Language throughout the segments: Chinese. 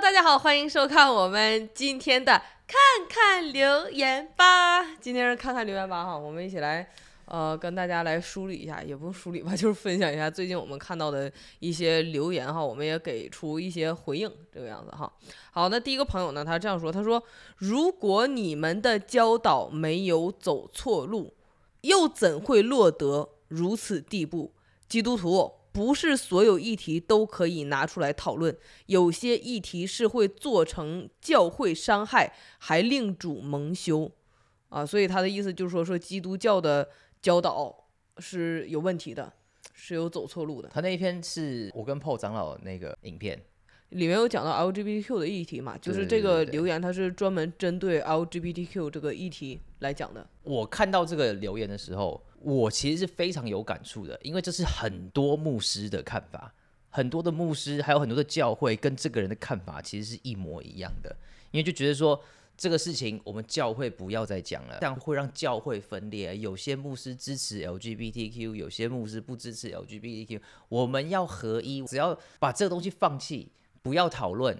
大家好，欢迎收看我们今天的看看留言吧。今天是看看留言吧哈，我们一起来，呃，跟大家来梳理一下，也不用梳理吧，就是分享一下最近我们看到的一些留言哈，我们也给出一些回应，这个样子哈。好，那第一个朋友呢，他这样说，他说：“如果你们的教导没有走错路，又怎会落得如此地步？基督徒。”不是所有议题都可以拿出来讨论，有些议题是会做成教会伤害，还令主蒙羞，啊，所以他的意思就是说，说基督教的教导是有问题的，是有走错路的。他那一篇是我跟 Paul 长老那个影片。里面有讲到 LGBTQ 的议题嘛？就是这个留言，它是专门针对 LGBTQ 这个议题来讲的。我看到这个留言的时候，我其实是非常有感触的，因为这是很多牧师的看法，很多的牧师，还有很多的教会跟这个人的看法其实是一模一样的，因为就觉得说这个事情我们教会不要再讲了，这样会让教会分裂。有些牧师支持 LGBTQ，有些牧师不支持 LGBTQ，我们要合一，只要把这个东西放弃。不要讨论，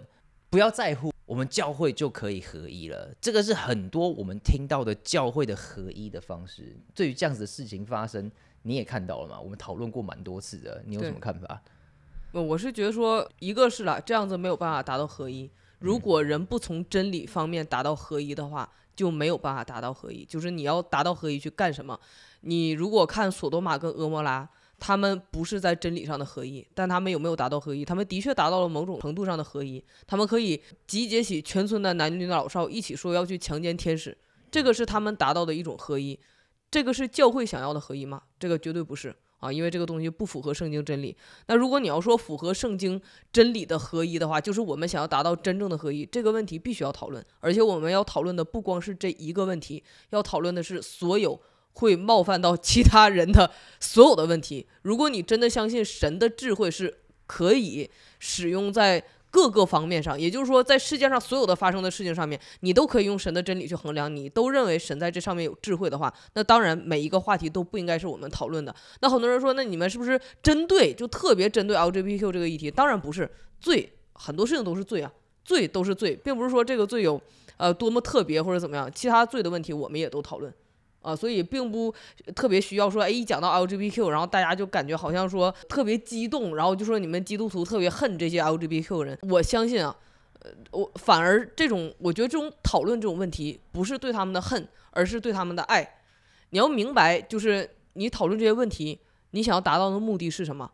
不要在乎，我们教会就可以合一了。这个是很多我们听到的教会的合一的方式。对于这样子的事情发生，你也看到了嘛？我们讨论过蛮多次的，你有什么看法？我我是觉得说，一个是啦，这样子没有办法达到合一。如果人不从真理方面达到合一的话，就没有办法达到合一。就是你要达到合一去干什么？你如果看索多玛跟俄摩拉。他们不是在真理上的合一，但他们有没有达到合一？他们的确达到了某种程度上的合一。他们可以集结起全村的男女老少一起说要去强奸天使，这个是他们达到的一种合一。这个是教会想要的合一吗？这个绝对不是啊，因为这个东西不符合圣经真理。那如果你要说符合圣经真理的合一的话，就是我们想要达到真正的合一。这个问题必须要讨论，而且我们要讨论的不光是这一个问题，要讨论的是所有。会冒犯到其他人的所有的问题。如果你真的相信神的智慧是可以使用在各个方面上，也就是说，在世界上所有的发生的事情上面，你都可以用神的真理去衡量。你都认为神在这上面有智慧的话，那当然每一个话题都不应该是我们讨论的。那很多人说，那你们是不是针对就特别针对 LGBTQ 这个议题？当然不是，罪很多事情都是罪啊，罪都是罪，并不是说这个罪有呃多么特别或者怎么样，其他罪的问题我们也都讨论。啊，所以并不特别需要说，哎，一讲到 LGBTQ，然后大家就感觉好像说特别激动，然后就说你们基督徒特别恨这些 LGBTQ 人。我相信啊，呃，我反而这种，我觉得这种讨论这种问题，不是对他们的恨，而是对他们的爱。你要明白，就是你讨论这些问题，你想要达到的目的是什么？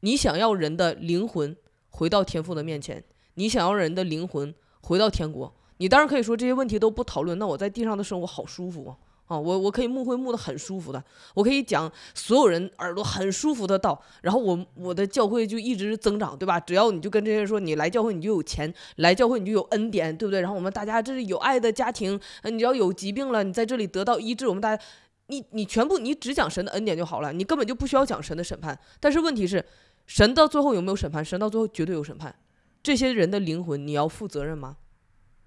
你想要人的灵魂回到天父的面前，你想要人的灵魂回到天国。你当然可以说这些问题都不讨论，那我在地上的生活好舒服啊。啊，我我可以牧会牧的很舒服的，我可以讲所有人耳朵很舒服的道，然后我我的教会就一直增长，对吧？只要你就跟这些人说，你来教会你就有钱，来教会你就有恩典，对不对？然后我们大家这是有爱的家庭，你要有疾病了，你在这里得到医治，我们大，家，你你全部你只讲神的恩典就好了，你根本就不需要讲神的审判。但是问题是，神到最后有没有审判？神到最后绝对有审判，这些人的灵魂你要负责任吗？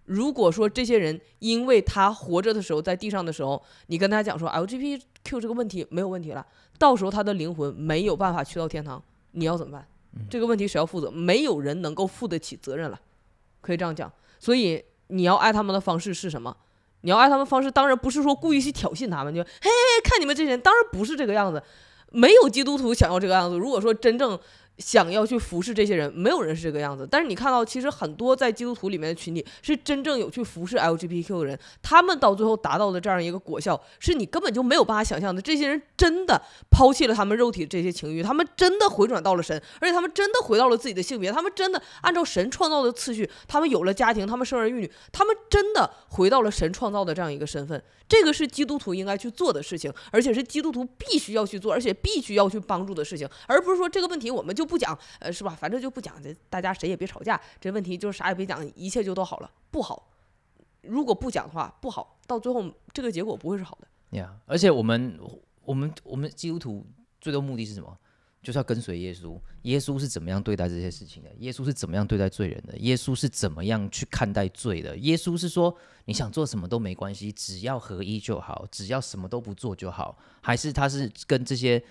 如果说这些人因为他活着的时候在地上的时候，你跟他讲说 L G P Q 这个问题没有问题了，到时候他的灵魂没有办法去到天堂，你要怎么办？这个问题谁要负责？没有人能够负得起责任了，可以这样讲。所以你要爱他们的方式是什么？你要爱他们方式，当然不是说故意去挑衅他们，就嘿看你们这些人，当然不是这个样子，没有基督徒想要这个样子。如果说真正。想要去服侍这些人，没有人是这个样子。但是你看到，其实很多在基督徒里面的群体是真正有去服侍 LGBTQ 的人，他们到最后达到的这样一个果效，是你根本就没有办法想象的。这些人真的抛弃了他们肉体这些情欲，他们真的回转到了神，而且他们真的回到了自己的性别，他们真的按照神创造的次序，他们有了家庭，他们生儿育女，他们真的回到了神创造的这样一个身份。这个是基督徒应该去做的事情，而且是基督徒必须要去做，而且必须要去帮助的事情，而不是说这个问题我们就。不讲，呃，是吧？反正就不讲，这大家谁也别吵架。这问题就是啥也别讲，一切就都好了。不好，如果不讲的话，不好。到最后，这个结果不会是好的。呀！而且我们，我们，我们基督徒最终目的是什么？就是要跟随耶稣。耶稣是怎么样对待这些事情的？耶稣是怎么样对待罪人的？耶稣是怎么样去看待罪的？耶稣是说你想做什么都没关系，只要合一就好，只要什么都不做就好，还是他是跟这些？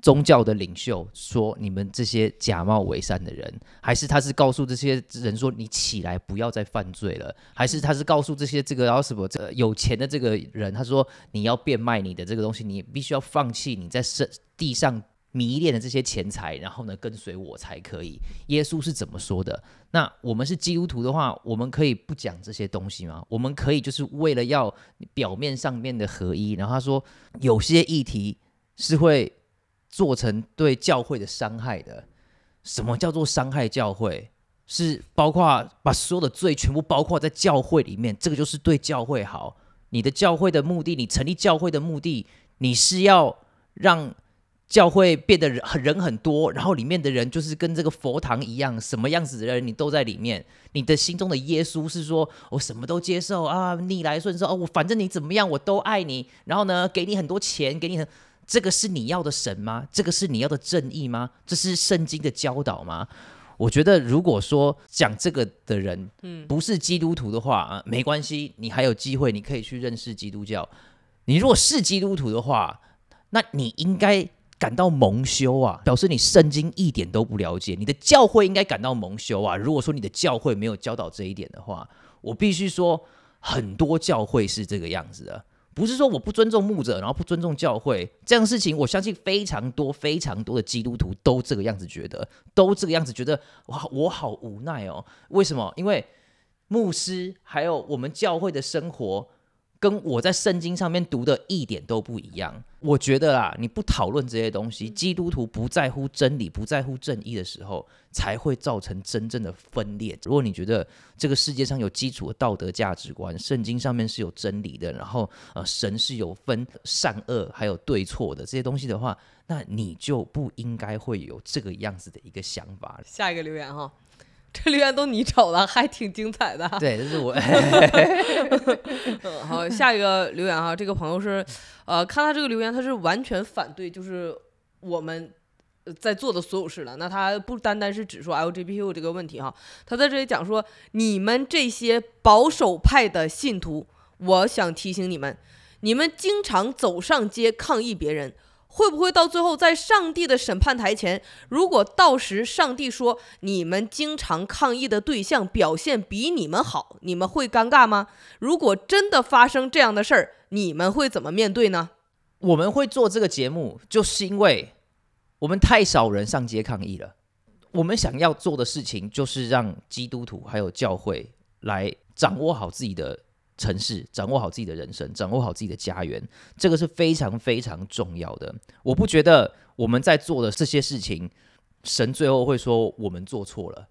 宗教的领袖说：“你们这些假冒伪善的人，还是他是告诉这些人说你起来不要再犯罪了，还是他是告诉这些这个然后什么这有钱的这个人，他说你要变卖你的这个东西，你必须要放弃你在地地上迷恋的这些钱财，然后呢跟随我才可以。”耶稣是怎么说的？那我们是基督徒的话，我们可以不讲这些东西吗？我们可以就是为了要表面上面的合一，然后他说有些议题是会。做成对教会的伤害的，什么叫做伤害教会？是包括把所有的罪全部包括在教会里面，这个就是对教会好。你的教会的目的，你成立教会的目的，你是要让教会变得人很多，然后里面的人就是跟这个佛堂一样，什么样子的人你都在里面。你的心中的耶稣是说，我什么都接受啊，逆来顺受哦，我反正你怎么样我都爱你，然后呢，给你很多钱，给你很。这个是你要的神吗？这个是你要的正义吗？这是圣经的教导吗？我觉得，如果说讲这个的人，嗯，不是基督徒的话，啊，没关系，你还有机会，你可以去认识基督教。你如果是基督徒的话，那你应该感到蒙羞啊，表示你圣经一点都不了解。你的教会应该感到蒙羞啊。如果说你的教会没有教导这一点的话，我必须说，很多教会是这个样子的。不是说我不尊重牧者，然后不尊重教会这样的事情，我相信非常多、非常多的基督徒都这个样子觉得，都这个样子觉得，哇，我好无奈哦。为什么？因为牧师还有我们教会的生活，跟我在圣经上面读的一点都不一样。我觉得啦，你不讨论这些东西，基督徒不在乎真理、不在乎正义的时候，才会造成真正的分裂。如果你觉得这个世界上有基础的道德价值观，圣经上面是有真理的，然后呃，神是有分善恶还有对错的这些东西的话，那你就不应该会有这个样子的一个想法。下一个留言哈。这留言都你找的，还挺精彩的。对，这是我。哈。好，下一个留言哈，这个朋友是，呃，看他这个留言，他是完全反对就是我们在做的所有事了，那他不单单是只说 LGBTQ 这个问题哈，他在这里讲说，你们这些保守派的信徒，我想提醒你们，你们经常走上街抗议别人。会不会到最后在上帝的审判台前，如果到时上帝说你们经常抗议的对象表现比你们好，你们会尴尬吗？如果真的发生这样的事儿，你们会怎么面对呢？我们会做这个节目，就是因为我们太少人上街抗议了。我们想要做的事情，就是让基督徒还有教会来掌握好自己的。城市掌握好自己的人生，掌握好自己的家园，这个是非常非常重要的。我不觉得我们在做的这些事情，神最后会说我们做错了。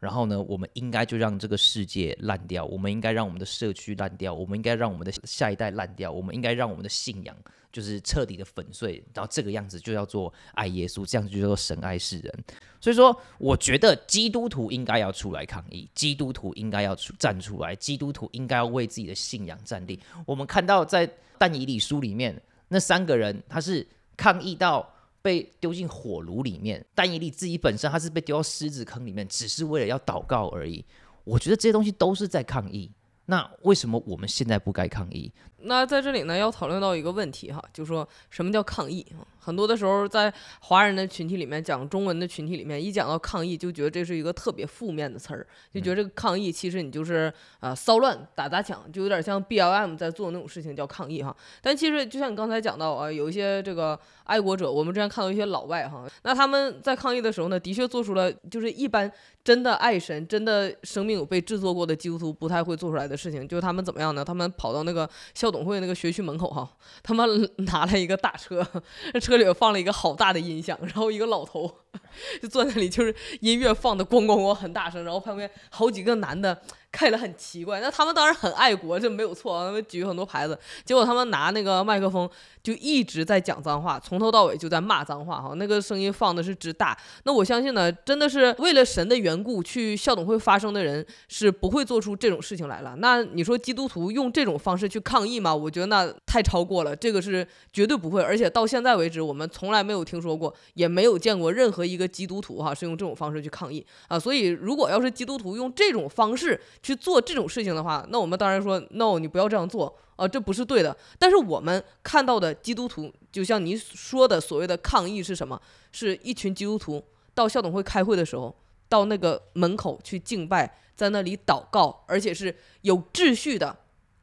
然后呢？我们应该就让这个世界烂掉，我们应该让我们的社区烂掉，我们应该让我们的下一代烂掉，我们应该让我们的信仰就是彻底的粉碎。然后这个样子就叫做爱耶稣，这样就叫做神爱世人。所以说，我觉得基督徒应该要出来抗议，基督徒应该要站出来，基督徒应该要为自己的信仰站立。我们看到在但以理书里面那三个人，他是抗议到。被丢进火炉里面，但伊利自己本身他是被丢到狮子坑里面，只是为了要祷告而已。我觉得这些东西都是在抗议。那为什么我们现在不该抗议？那在这里呢，要讨论到一个问题哈，就说什么叫抗议？很多的时候，在华人的群体里面，讲中文的群体里面，一讲到抗议，就觉得这是一个特别负面的词儿，就觉得这个抗议其实你就是呃骚乱、打砸抢，就有点像 B L M 在做那种事情叫抗议哈。但其实就像你刚才讲到啊，有一些这个爱国者，我们之前看到一些老外哈，那他们在抗议的时候呢，的确做出了就是一般真的爱神、真的生命有被制作过的基督徒不太会做出来的事情，就是他们怎么样呢？他们跑到那个消会那个学区门口哈，他们拿了一个大车，车里放了一个好大的音响，然后一个老头。就坐那里，就是音乐放的咣咣咣很大声，然后旁边好几个男的看了很奇怪。那他们当然很爱国，这没有错啊，他们举很多牌子。结果他们拿那个麦克风就一直在讲脏话，从头到尾就在骂脏话哈。那个声音放的是之大。那我相信呢，真的是为了神的缘故去校董会发声的人是不会做出这种事情来了。那你说基督徒用这种方式去抗议吗？我觉得那太超过了，这个是绝对不会。而且到现在为止，我们从来没有听说过，也没有见过任何。和一个基督徒哈是用这种方式去抗议啊，所以如果要是基督徒用这种方式去做这种事情的话，那我们当然说，no，你不要这样做啊，这不是对的。但是我们看到的基督徒，就像你说的所谓的抗议是什么？是一群基督徒到校董会开会的时候，到那个门口去敬拜，在那里祷告，而且是有秩序的、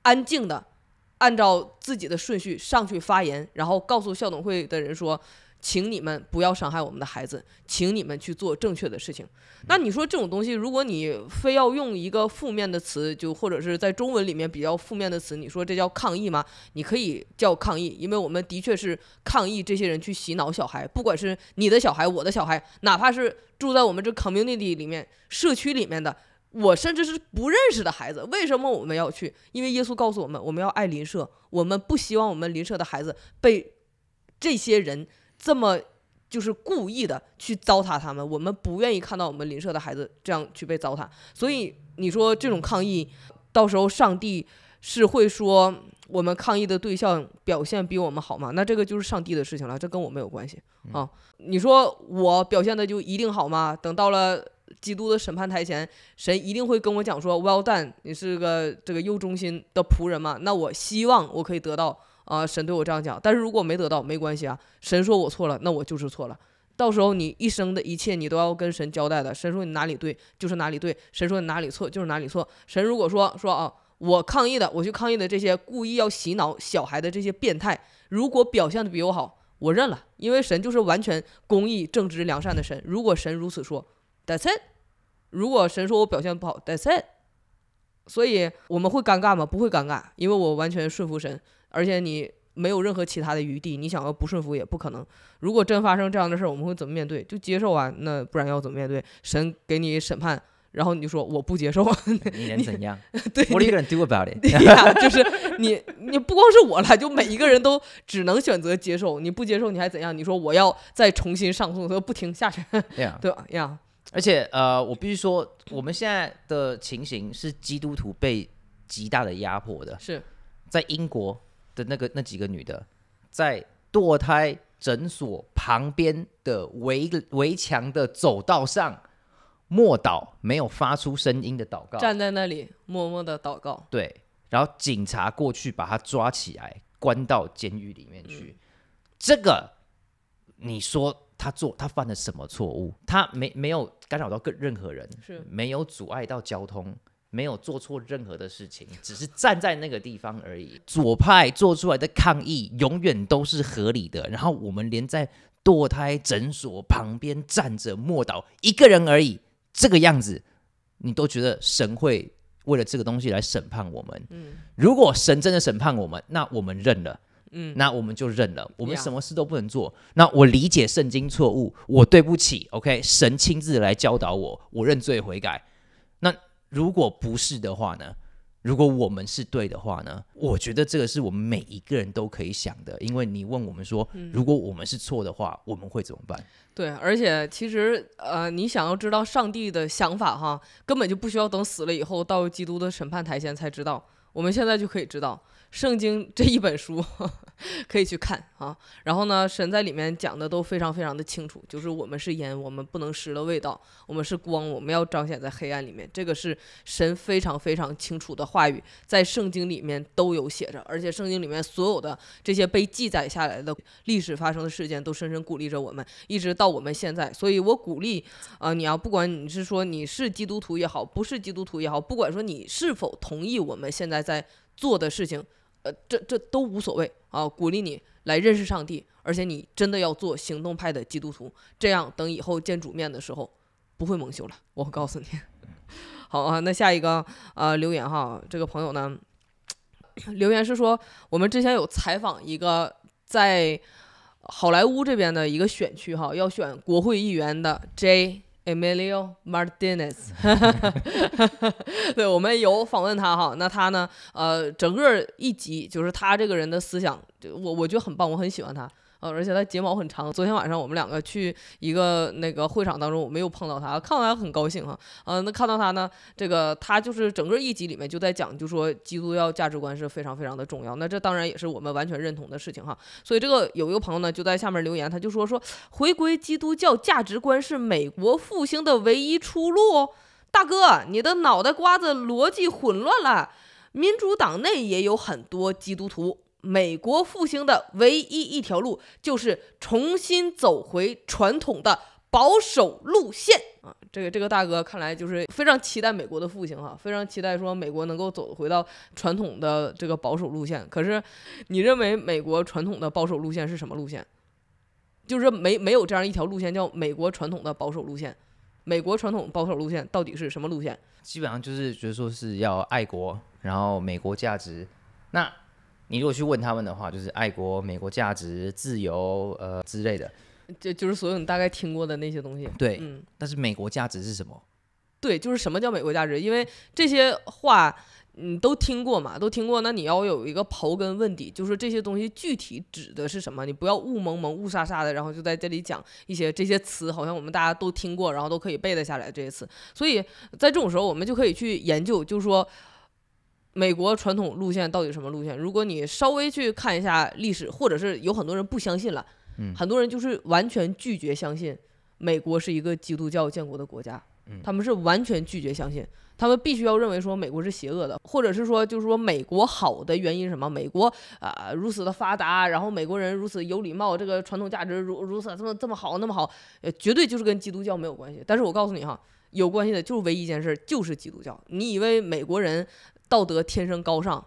安静的，按照自己的顺序上去发言，然后告诉校董会的人说。请你们不要伤害我们的孩子，请你们去做正确的事情。那你说这种东西，如果你非要用一个负面的词，就或者是在中文里面比较负面的词，你说这叫抗议吗？你可以叫抗议，因为我们的确是抗议这些人去洗脑小孩，不管是你的小孩、我的小孩，哪怕是住在我们这 community 里面、社区里面的，我甚至是不认识的孩子，为什么我们要去？因为耶稣告诉我们，我们要爱邻舍，我们不希望我们邻舍的孩子被这些人。这么就是故意的去糟蹋他们，我们不愿意看到我们邻舍的孩子这样去被糟蹋。所以你说这种抗议，到时候上帝是会说我们抗议的对象表现比我们好吗？那这个就是上帝的事情了，这跟我没有关系啊。你说我表现的就一定好吗？等到了基督的审判台前，神一定会跟我讲说：“Well done，你是个这个忧中心的仆人嘛。”那我希望我可以得到。啊，神对我这样讲，但是如果没得到，没关系啊。神说我错了，那我就是错了。到时候你一生的一切，你都要跟神交代的。神说你哪里对，就是哪里对；神说你哪里错，就是哪里错。神如果说说啊，我抗议的，我去抗议的这些故意要洗脑小孩的这些变态，如果表现的比我好，我认了，因为神就是完全公义、正直、良善的神。如果神如此说，That's it。如果神说我表现不好，That's it。所以我们会尴尬吗？不会尴尬，因为我完全顺服神。而且你没有任何其他的余地，你想要不顺服也不可能。如果真发生这样的事儿，我们会怎么面对？就接受啊，那不然要怎么面对？神给你审判，然后你就说我不接受啊，你能怎样？对，我一个人 do about it，就是你，你不光是我了，就每一个人都只能选择接受。你不接受你还怎样？你说我要再重新上诉，他不听，下去。对对吧？呀。而且呃，我必须说，我们现在的情形是基督徒被极大的压迫的，是在英国。的那个那几个女的，在堕胎诊所旁边的围围墙的走道上默祷，没有发出声音的祷告，站在那里默默的祷告。对，然后警察过去把她抓起来，关到监狱里面去。这个，你说他做他犯了什么错误？他没没有干扰到各任何人，是没有阻碍到交通。没有做错任何的事情，只是站在那个地方而已。左派做出来的抗议永远都是合理的。然后我们连在堕胎诊所旁边站着默祷一个人而已，这个样子，你都觉得神会为了这个东西来审判我们？嗯，如果神真的审判我们，那我们认了。嗯，那我们就认了，我们什么事都不能做。那我理解圣经错误，我对不起。OK，神亲自来教导我，我认罪悔改。如果不是的话呢？如果我们是对的话呢？我觉得这个是我们每一个人都可以想的，因为你问我们说，如果我们是错的话，我们会怎么办？对，而且其实呃，你想要知道上帝的想法哈，根本就不需要等死了以后到基督的审判台前才知道，我们现在就可以知道。圣经这一本书 可以去看啊，然后呢，神在里面讲的都非常非常的清楚，就是我们是烟，我们不能失了味道；我们是光，我们要彰显在黑暗里面。这个是神非常非常清楚的话语，在圣经里面都有写着，而且圣经里面所有的这些被记载下来的历史发生的事件，都深深鼓励着我们，一直到我们现在。所以我鼓励啊，你要不管你是说你是基督徒也好，不是基督徒也好，不管说你是否同意，我们现在在。做的事情，呃，这这都无所谓啊！鼓励你来认识上帝，而且你真的要做行动派的基督徒，这样等以后见主面的时候，不会蒙羞了。我告诉你，好啊，那下一个啊，留言哈，这个朋友呢，留言是说我们之前有采访一个在好莱坞这边的一个选区哈，要选国会议员的 J。Emilio Martinez，对，我们有访问他哈，那他呢？呃，整个一集就是他这个人的思想，我我觉得很棒，我很喜欢他。呃，而且他睫毛很长。昨天晚上我们两个去一个那个会场当中，我没有碰到他，看完很高兴哈。呃，那看到他呢，这个他就是整个一集里面就在讲，就说基督教价值观是非常非常的重要。那这当然也是我们完全认同的事情哈。所以这个有一个朋友呢就在下面留言，他就说说回归基督教价值观是美国复兴的唯一出路。大哥，你的脑袋瓜子逻辑混乱了，民主党内也有很多基督徒。美国复兴的唯一一条路，就是重新走回传统的保守路线啊！这个这个大哥看来就是非常期待美国的复兴哈，非常期待说美国能够走回到传统的这个保守路线。可是，你认为美国传统的保守路线是什么路线？就是没没有这样一条路线叫美国传统的保守路线？美国传统保守路线到底是什么路线？基本上就是觉得说是要爱国，然后美国价值那。你如果去问他们的话，就是爱国、美国价值、自由，呃之类的，就就是所有你大概听过的那些东西。对，但是美国价值是什么？对，就是什么叫美国价值？因为这些话你都听过嘛，都听过。那你要有一个刨根问底，就是这些东西具体指的是什么？你不要雾蒙蒙、雾沙沙的，然后就在这里讲一些这些词，好像我们大家都听过，然后都可以背得下来这些词。所以在这种时候，我们就可以去研究，就是说。美国传统路线到底什么路线？如果你稍微去看一下历史，或者是有很多人不相信了，嗯，很多人就是完全拒绝相信美国是一个基督教建国的国家，嗯，他们是完全拒绝相信，他们必须要认为说美国是邪恶的，或者是说就是说美国好的原因是什么？美国啊如此的发达，然后美国人如此有礼貌，这个传统价值如如此这么这么好那么好，呃，绝对就是跟基督教没有关系。但是我告诉你哈，有关系的就是唯一一件事就是基督教。你以为美国人？道德天生高尚，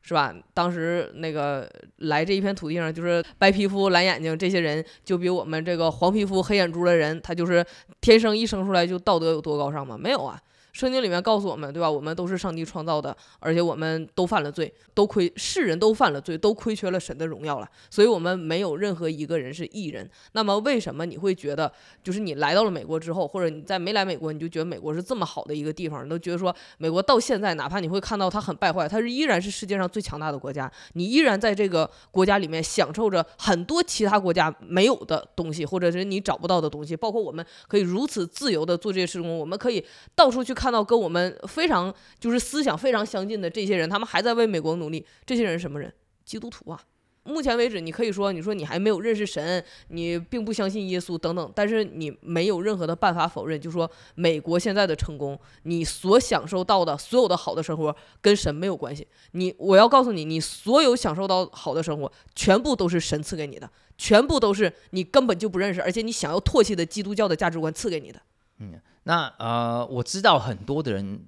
是吧？当时那个来这一片土地上，就是白皮肤、蓝眼睛这些人，就比我们这个黄皮肤、黑眼珠的人，他就是天生一生出来就道德有多高尚吗？没有啊。圣经里面告诉我们，对吧？我们都是上帝创造的，而且我们都犯了罪，都亏世人都犯了罪，都亏缺了神的荣耀了。所以，我们没有任何一个人是异人。那么，为什么你会觉得，就是你来到了美国之后，或者你在没来美国，你就觉得美国是这么好的一个地方？都觉得说，美国到现在，哪怕你会看到它很败坏，它是依然是世界上最强大的国家。你依然在这个国家里面享受着很多其他国家没有的东西，或者是你找不到的东西。包括我们可以如此自由地做这些事情，我们可以到处去看。看到跟我们非常就是思想非常相近的这些人，他们还在为美国努力。这些人是什么人？基督徒啊！目前为止，你可以说，你说你还没有认识神，你并不相信耶稣等等，但是你没有任何的办法否认，就说美国现在的成功，你所享受到的所有的好的生活跟神没有关系。你，我要告诉你，你所有享受到好的生活，全部都是神赐给你的，全部都是你根本就不认识，而且你想要唾弃的基督教的价值观赐给你的。嗯，那呃，我知道很多的人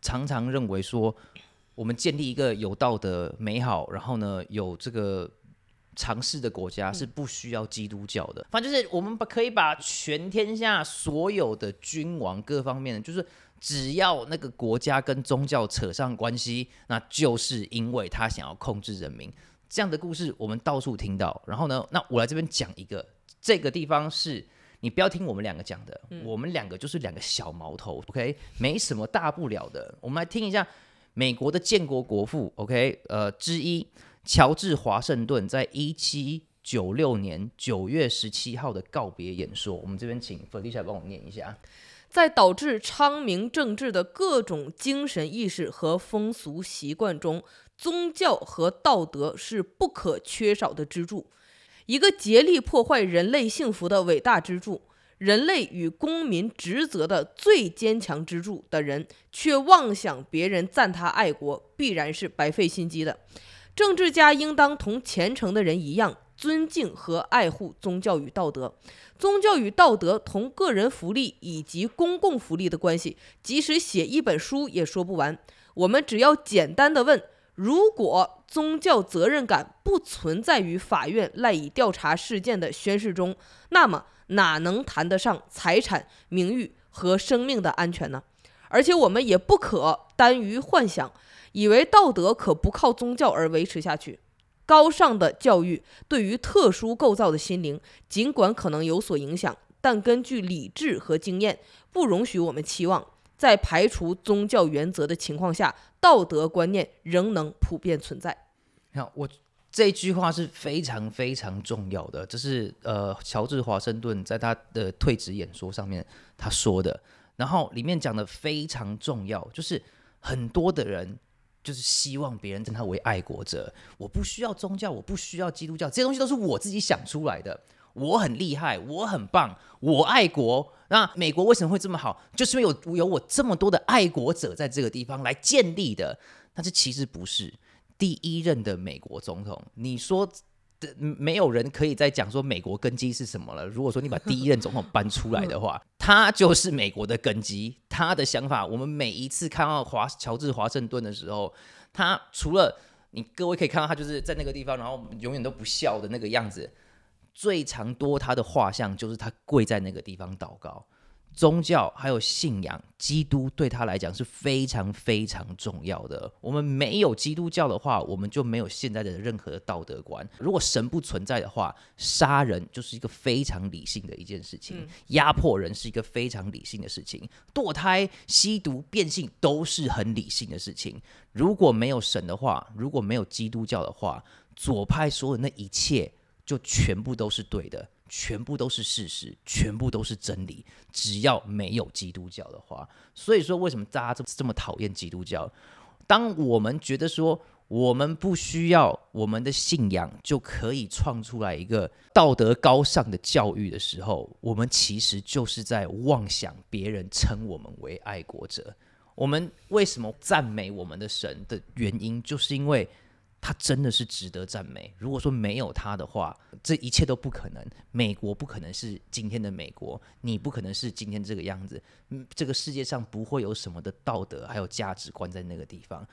常常认为说，我们建立一个有道德、美好，然后呢有这个尝试的国家是不需要基督教的。反正就是我们把可以把全天下所有的君王各方面，就是只要那个国家跟宗教扯上关系，那就是因为他想要控制人民。这样的故事我们到处听到。然后呢，那我来这边讲一个，这个地方是。你不要听我们两个讲的，我们两个就是两个小毛头，OK，没什么大不了的。我们来听一下美国的建国国父，OK，呃，之一乔治华盛顿在一七九六年九月十七号的告别演说。我们这边请 Felicia 帮我念一下在导致昌明政治的各种精神意识和风俗习惯中，宗教和道德是不可缺少的支柱。一个竭力破坏人类幸福的伟大支柱，人类与公民职责的最坚强支柱的人，却妄想别人赞他爱国，必然是白费心机的。政治家应当同虔诚的人一样，尊敬和爱护宗教与道德。宗教与道德同个人福利以及公共福利的关系，即使写一本书也说不完。我们只要简单的问。如果宗教责任感不存在于法院赖以调查事件的宣誓中，那么哪能谈得上财产、名誉和生命的安全呢？而且我们也不可耽于幻想，以为道德可不靠宗教而维持下去。高尚的教育对于特殊构造的心灵，尽管可能有所影响，但根据理智和经验，不容许我们期望。在排除宗教原则的情况下，道德观念仍能普遍存在。你看，我这句话是非常非常重要的，这是呃乔治华盛顿在他的退职演说上面他说的。然后里面讲的非常重要，就是很多的人就是希望别人称他为爱国者。我不需要宗教，我不需要基督教，这些东西都是我自己想出来的。我很厉害，我很棒，我爱国。那美国为什么会这么好？就是有有我这么多的爱国者在这个地方来建立的。但是其实不是。第一任的美国总统，你说没有人可以再讲说美国根基是什么了。如果说你把第一任总统搬出来的话，他就是美国的根基。他的想法，我们每一次看到华乔治华盛顿的时候，他除了你各位可以看到，他就是在那个地方，然后永远都不笑的那个样子。最常多他的画像就是他跪在那个地方祷告，宗教还有信仰，基督对他来讲是非常非常重要的。我们没有基督教的话，我们就没有现在的任何的道德观。如果神不存在的话，杀人就是一个非常理性的一件事情，压迫人是一个非常理性的事情，堕胎、吸毒、变性都是很理性的事情。如果没有神的话，如果没有基督教的话，左派所有那一切。就全部都是对的，全部都是事实，全部都是真理。只要没有基督教的话，所以说为什么大家这么这么讨厌基督教？当我们觉得说我们不需要我们的信仰，就可以创出来一个道德高尚的教育的时候，我们其实就是在妄想别人称我们为爱国者。我们为什么赞美我们的神的原因，就是因为。他真的是值得赞美。如果说没有他的话，这一切都不可能。美国不可能是今天的美国，你不可能是今天这个样子。嗯，这个世界上不会有什么的道德还有价值观在那个地方。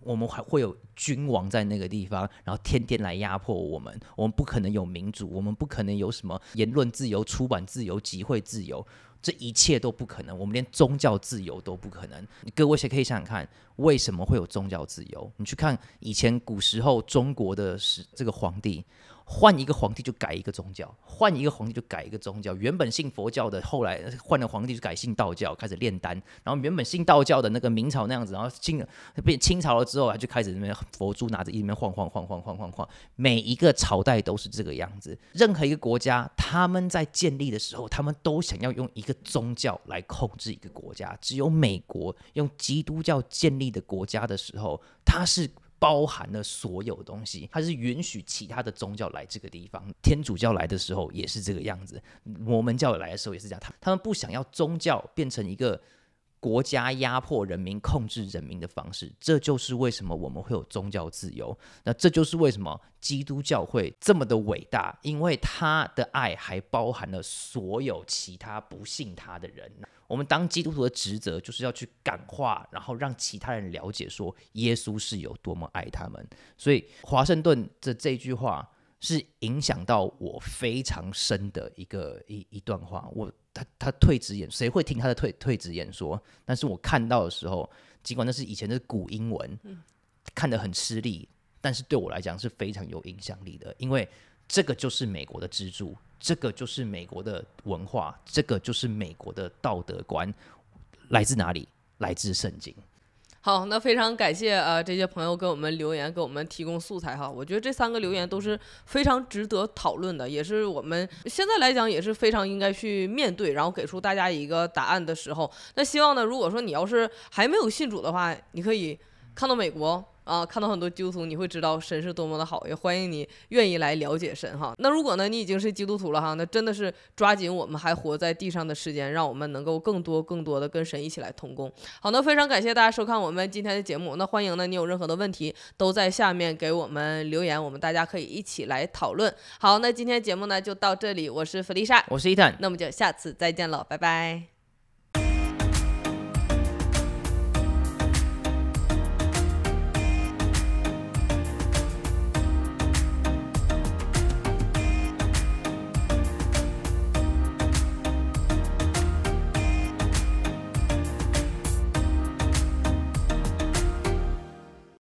我们还会有君王在那个地方，然后天天来压迫我们。我们不可能有民主，我们不可能有什么言论自由、出版自由、集会自由。这一切都不可能，我们连宗教自由都不可能。各位先可以想想看，为什么会有宗教自由？你去看以前古时候中国的时这个皇帝。换一个皇帝就改一个宗教，换一个皇帝就改一个宗教。原本信佛教的，后来换了皇帝就改信道教，开始炼丹。然后原本信道教的那个明朝那样子，然后清变清朝了之后，啊，就开始那边佛珠拿着一边晃晃晃晃晃晃晃。每一个朝代都是这个样子。任何一个国家，他们在建立的时候，他们都想要用一个宗教来控制一个国家。只有美国用基督教建立的国家的时候，它是。包含了所有东西，它是允许其他的宗教来这个地方。天主教来的时候也是这个样子，摩门教来的时候也是这样。他他们不想要宗教变成一个。国家压迫人民、控制人民的方式，这就是为什么我们会有宗教自由。那这就是为什么基督教会这么的伟大，因为他的爱还包含了所有其他不信他的人。我们当基督徒的职责，就是要去感化，然后让其他人了解，说耶稣是有多么爱他们。所以，华盛顿的这句话是影响到我非常深的一个一一段话。我。他他退职演，谁会听他的退退职演说？但是我看到的时候，尽管那是以前的古英文，看得很吃力，但是对我来讲是非常有影响力的。因为这个就是美国的支柱，这个就是美国的文化，这个就是美国的道德观，来自哪里？来自圣经。好，那非常感谢呃这些朋友给我们留言，给我们提供素材哈。我觉得这三个留言都是非常值得讨论的，也是我们现在来讲也是非常应该去面对，然后给出大家一个答案的时候。那希望呢，如果说你要是还没有信主的话，你可以看到美国。啊，看到很多基督徒，你会知道神是多么的好，也欢迎你愿意来了解神哈。那如果呢，你已经是基督徒了哈，那真的是抓紧我们还活在地上的时间，让我们能够更多更多的跟神一起来同工。好，那非常感谢大家收看我们今天的节目，那欢迎呢你有任何的问题都在下面给我们留言，我们大家可以一起来讨论。好，那今天节目呢就到这里，我是弗丽莎，我是伊藤，那我们就下次再见了，拜拜。